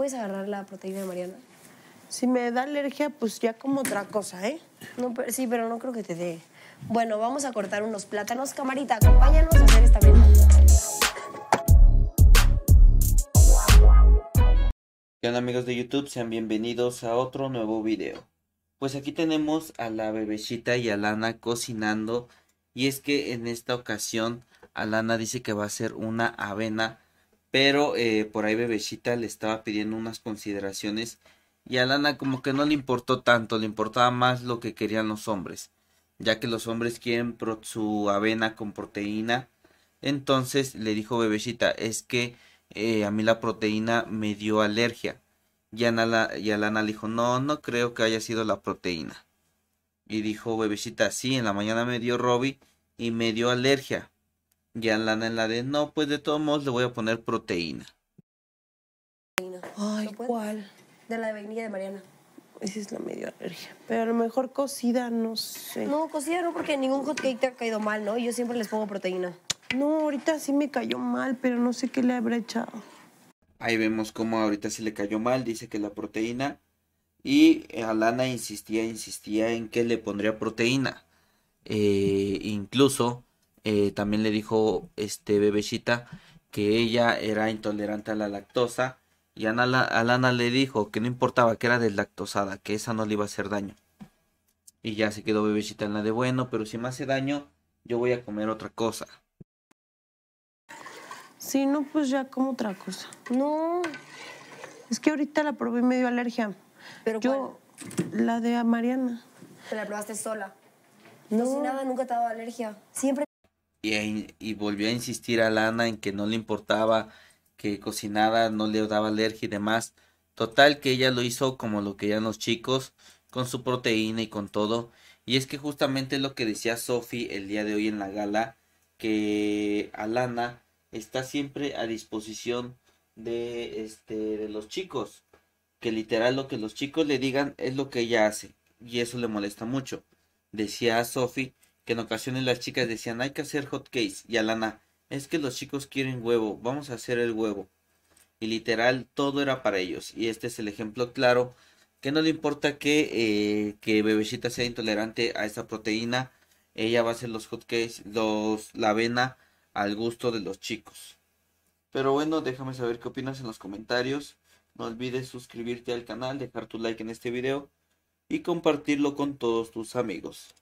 ¿Puedes agarrar la proteína de Mariana? Si me da alergia, pues ya como otra cosa, ¿eh? sí, pero no creo que te dé. Bueno, vamos a cortar unos plátanos. Camarita, acompáñanos a hacer esta venta. ¿Qué onda amigos de YouTube? Sean bienvenidos a otro nuevo video. Pues aquí tenemos a la bebecita y a Lana cocinando. Y es que en esta ocasión Lana dice que va a hacer una avena pero eh, por ahí Bebecita le estaba pidiendo unas consideraciones y a Lana como que no le importó tanto, le importaba más lo que querían los hombres, ya que los hombres quieren su avena con proteína. Entonces le dijo Bebecita, es que eh, a mí la proteína me dio alergia. Y, a y le dijo, no, no creo que haya sido la proteína. Y dijo Bebecita, sí, en la mañana me dio Robbie y me dio alergia, y lana en la de, no, pues de todos modos le voy a poner proteína. Ay, ¿cuál? De la de vainilla de Mariana. Esa es la medio alergia. Pero a lo mejor cocida, no sé. No, cocida no, porque ningún hot cake te ha caído mal, ¿no? Yo siempre les pongo proteína. No, ahorita sí me cayó mal, pero no sé qué le habrá echado. Ahí vemos cómo ahorita sí le cayó mal, dice que la proteína. Y eh, Alana insistía, insistía en que le pondría proteína. Eh, incluso eh, también le dijo este Bebecita que ella era intolerante a la lactosa y Ana, Lana le dijo que no importaba que era deslactosada, que esa no le iba a hacer daño. Y ya se quedó Bebecita en la de bueno, pero si me hace daño, yo voy a comer otra cosa. Sí, no, pues ya como otra cosa. No. Es que ahorita la probé y me dio alergia. ¿Pero Yo, la de Mariana. ¿Te la probaste sola? No. nada, nunca te dado alergia. Siempre y, volvió a insistir a Lana en que no le importaba que cocinara, no le daba alergia y demás. Total que ella lo hizo como lo querían los chicos, con su proteína y con todo. Y es que justamente lo que decía Sophie el día de hoy en la gala, que Alana está siempre a disposición de, este, de los chicos. Que literal lo que los chicos le digan es lo que ella hace. Y eso le molesta mucho. Decía Sophie que en ocasiones las chicas decían hay que hacer hot cakes y Alana es que los chicos quieren huevo, vamos a hacer el huevo. Y literal todo era para ellos y este es el ejemplo claro que no le importa que, eh, que Bebecita sea intolerante a esa proteína, ella va a hacer los cakes los, la avena al gusto de los chicos. Pero bueno, déjame saber qué opinas en los comentarios. No olvides suscribirte al canal, dejar tu like en este video y compartirlo con todos tus amigos.